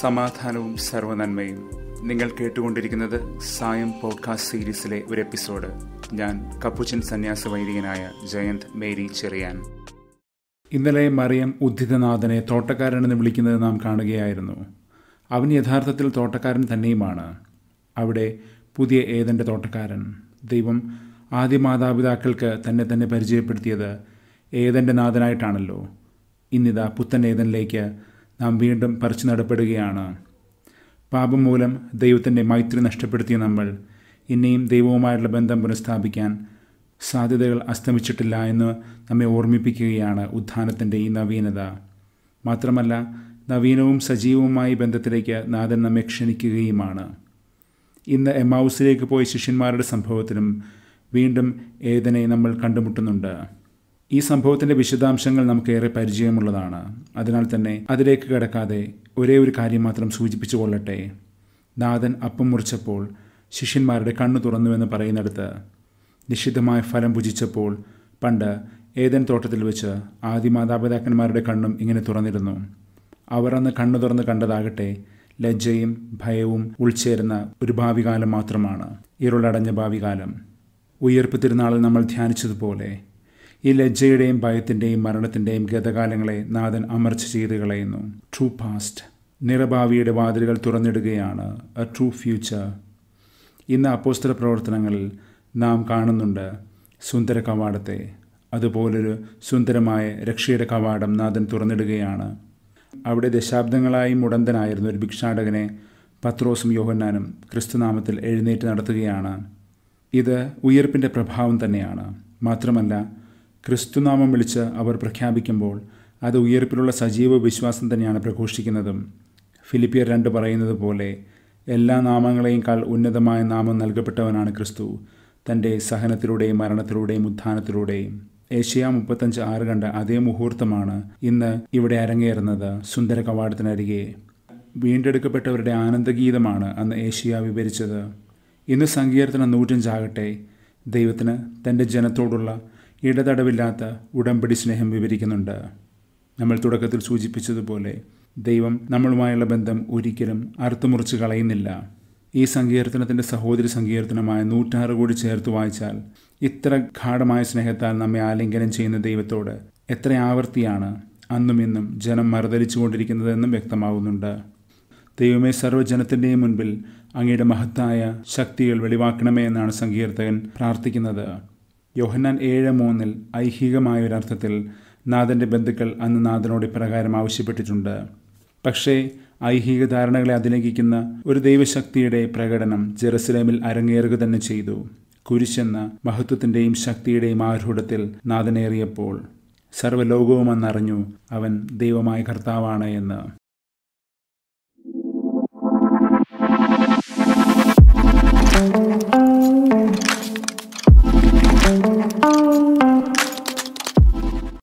സമാധാനവും സർവനന്മയും നിങ്ങൾ കേട്ടുകൊണ്ടിരിക്കുന്നത് സായം പോഡ്കാസ്റ്റ് സീരീസിലെ ഒരു എപ്പിസോഡ് ഞാൻ കപ്പുച്ചൻ സന്യാസ വൈദികനായ ജയന്ത് മേരി ചെറിയാൻ ഇന്നലെ മറിയം ഉദ്ധിതനാഥനെ തോട്ടക്കാരനെന്ന് വിളിക്കുന്നത് നാം കാണുകയായിരുന്നു അവൻ യഥാർത്ഥത്തിൽ തോട്ടക്കാരൻ തന്നെയുമാണ് അവിടെ പുതിയ ഏതൻ്റെ തോട്ടക്കാരൻ ദൈവം ആദ്യ മാതാപിതാക്കൾക്ക് തന്നെ തന്നെ പരിചയപ്പെടുത്തിയത് ഏതൻ്റെ നാഥനായിട്ടാണല്ലോ ഇന്നിതാ പുത്തൻ ഏതനിലേക്ക് നാം വീണ്ടും പറിച്ചു നടപ്പെടുകയാണ് പാപം മൂലം ദൈവത്തിൻ്റെ മൈത്രി നഷ്ടപ്പെടുത്തിയ നമ്മൾ ഇനിയും ദൈവവുമായുള്ള ബന്ധം പുനഃസ്ഥാപിക്കാൻ സാധ്യതകൾ അസ്തമിച്ചിട്ടില്ല എന്ന് നമ്മെ ഓർമ്മിപ്പിക്കുകയാണ് ഉത്ഥാനത്തിൻ്റെ ഈ നവീനത മാത്രമല്ല നവീനവും സജീവവുമായ ബന്ധത്തിലേക്ക് നാഥൻ നമ്മെ ക്ഷണിക്കുകയുമാണ് ഇന്ന് എമൗസിലേക്ക് പോയ ശിഷ്യന്മാരുടെ സംഭവത്തിലും വീണ്ടും ഏതനെ നമ്മൾ കണ്ടുമുട്ടുന്നുണ്ട് ഈ സംഭവത്തിൻ്റെ വിശദാംശങ്ങൾ നമുക്ക് ഏറെ പരിചയമുള്ളതാണ് അതിനാൽ തന്നെ അതിലേക്ക് കടക്കാതെ ഒരേ ഒരു കാര്യം മാത്രം സൂചിപ്പിച്ചു കൊള്ളട്ടെ നാഥൻ അപ്പം മുറിച്ചപ്പോൾ ശിഷ്യന്മാരുടെ കണ്ണു തുറന്നുവെന്ന് പറയുന്നിടത്ത് നിഷിദ്ധമായ ഫലം ഭുജിച്ചപ്പോൾ പണ്ട് ഏതൻ തോട്ടത്തിൽ വെച്ച് ആദ്യ മാതാപിതാക്കന്മാരുടെ കണ്ണും ഇങ്ങനെ തുറന്നിരുന്നു അവർ അന്ന് കണ്ണു തുറന്ന് കണ്ടതാകട്ടെ ലജ്ജയും ഭയവും ഉൾച്ചേരുന്ന ഒരു ഭാവി കാലം മാത്രമാണ് ഇരുളടഞ്ഞ ഭാവി കാലം ഉയർപ്പ് തിരുനാളിൽ നമ്മൾ ധ്യാനിച്ചതുപോലെ ഈ ലജ്ജയുടെയും ഭയത്തിൻ്റെയും മരണത്തിൻ്റെയും ഗതകാലങ്ങളെ നാഥൻ അമർച്ച ചെയ്ത് കളയുന്നു ട്രൂ പാസ്റ്റ് നിറഭാവിയുടെ വാതിലുകൾ തുറന്നിടുകയാണ് എ ട്രൂ ഫ്യൂച്ചർ ഇന്ന് അപ്പോസ്തര പ്രവർത്തനങ്ങളിൽ നാം കാണുന്നുണ്ട് സുന്ദര കവാടത്തെ അതുപോലൊരു സുന്ദരമായ രക്ഷയുടെ കവാടം നാഥൻ തുറന്നിടുകയാണ് അവിടെ ദശാബ്ദങ്ങളായി മുടന്തനായിരുന്ന ഒരു ഭിക്ഷാടകനെ പത്രോസും യോഹന്നാനും ക്രിസ്തുനാമത്തിൽ എഴുന്നേറ്റ് നടത്തുകയാണ് ഇത് ഉയർപ്പിൻ്റെ പ്രഭാവം തന്നെയാണ് മാത്രമല്ല ക്രിസ്തുനാമം വിളിച്ച് അവർ പ്രഖ്യാപിക്കുമ്പോൾ അത് ഉയർപ്പിലുള്ള സജീവ വിശ്വാസം തന്നെയാണ് പ്രഘോഷിക്കുന്നതും ഫിലിപ്പിയർ രണ്ട് പറയുന്നത് പോലെ എല്ലാ നാമങ്ങളെയേക്കാൾ ഉന്നതമായ നാമം നൽകപ്പെട്ടവനാണ് ക്രിസ്തു തൻ്റെ സഹനത്തിലൂടെയും മരണത്തിലൂടെയും ഉത്ഥാനത്തിലൂടെയും ഏഷ്യ മുപ്പത്തഞ്ച് ആറ് കണ്ട അതേ മുഹൂർത്തമാണ് ഇന്ന് ഇവിടെ അരങ്ങേറുന്നത് സുന്ദര കവാടത്തിനരികെ വീണ്ടെടുക്കപ്പെട്ടവരുടെ ആനന്ദഗീതമാണ് അന്ന് ഏഷ്യ വിവരിച്ചത് ഇന്ന് സങ്കീർത്തന നൂറ്റഞ്ചാകട്ടെ ദൈവത്തിന് തൻ്റെ ജനത്തോടുള്ള ഇടതടവില്ലാത്ത ഉടമ്പടി സ്നേഹം വിവരിക്കുന്നുണ്ട് നമ്മൾ തുടക്കത്തിൽ സൂചിപ്പിച്ചതുപോലെ ദൈവം നമ്മളുമായുള്ള ബന്ധം ഒരിക്കലും അറുത്തുമുറിച്ച് കളയുന്നില്ല ഈ സങ്കീർത്തനത്തിൻ്റെ സഹോദരി സങ്കീർത്തനമായ നൂറ്റാറ് കൂടി ചേർത്ത് വായിച്ചാൽ ഇത്ര ഗാഠമായ സ്നേഹത്താൽ നമ്മെ ആലിംഗനം ചെയ്യുന്ന ദൈവത്തോട് എത്ര ആവർത്തിയാണ് അന്നും ഇന്നും ജനം മറുതലിച്ചുകൊണ്ടിരിക്കുന്നതെന്നും വ്യക്തമാവുന്നുണ്ട് ദൈവമേ സർവ്വജനത്തിൻ്റെയും മുൻപിൽ അങ്ങയുടെ മഹത്തായ ശക്തികൾ വെളിവാക്കണമേ എന്നാണ് സങ്കീർത്തകൻ പ്രാർത്ഥിക്കുന്നത് യോഹന്നാൻ ഏഴ് മൂന്നിൽ ഐഹികമായ ഒരർത്ഥത്തിൽ നാഥൻ്റെ ബന്ധുക്കൾ അന്ന് നാഥനോട് ഇപ്രകാരം ആവശ്യപ്പെട്ടിട്ടുണ്ട് പക്ഷേ ഐഹിക ധാരണകളെ അതിലംഘിക്കുന്ന ഒരു ദൈവശക്തിയുടെ പ്രകടനം ജെറുസലേമിൽ അരങ്ങേറുക തന്നെ ചെയ്തു കുരിശെന്ന മഹത്വത്തിൻ്റെയും ശക്തിയുടെയും ആരൂഢത്തിൽ നാഥനേറിയപ്പോൾ സർവ്വലോകവുമെന്നറിഞ്ഞു അവൻ ദൈവമായ കർത്താവാണ് എന്ന്